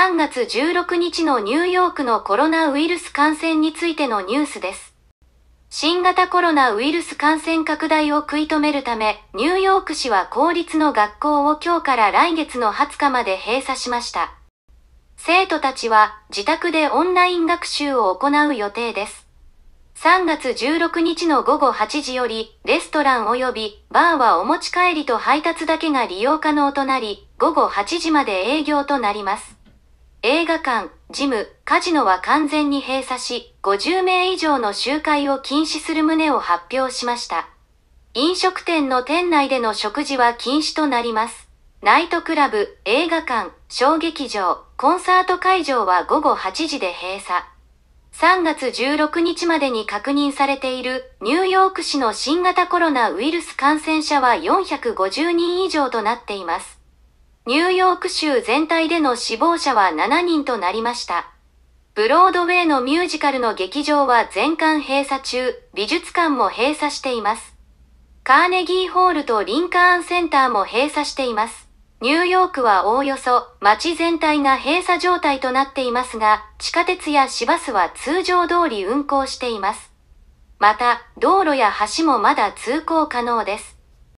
3月16日のニューヨークのコロナウイルス感染についてのニュースです。新型コロナウイルス感染拡大を食い止めるため、ニューヨーク市は公立の学校を今日から来月の20日まで閉鎖しました。生徒たちは自宅でオンライン学習を行う予定です。3月16日の午後8時より、レストラン及びバーはお持ち帰りと配達だけが利用可能となり、午後8時まで営業となります。映画館、ジム、カジノは完全に閉鎖し、50名以上の集会を禁止する旨を発表しました。飲食店の店内での食事は禁止となります。ナイトクラブ、映画館、小劇場、コンサート会場は午後8時で閉鎖。3月16日までに確認されているニューヨーク市の新型コロナウイルス感染者は450人以上となっています。ニューヨーク州全体での死亡者は7人となりました。ブロードウェイのミュージカルの劇場は全館閉鎖中、美術館も閉鎖しています。カーネギーホールとリンカーンセンターも閉鎖しています。ニューヨークはおおよそ街全体が閉鎖状態となっていますが、地下鉄や市バスは通常通り運行しています。また、道路や橋もまだ通行可能です。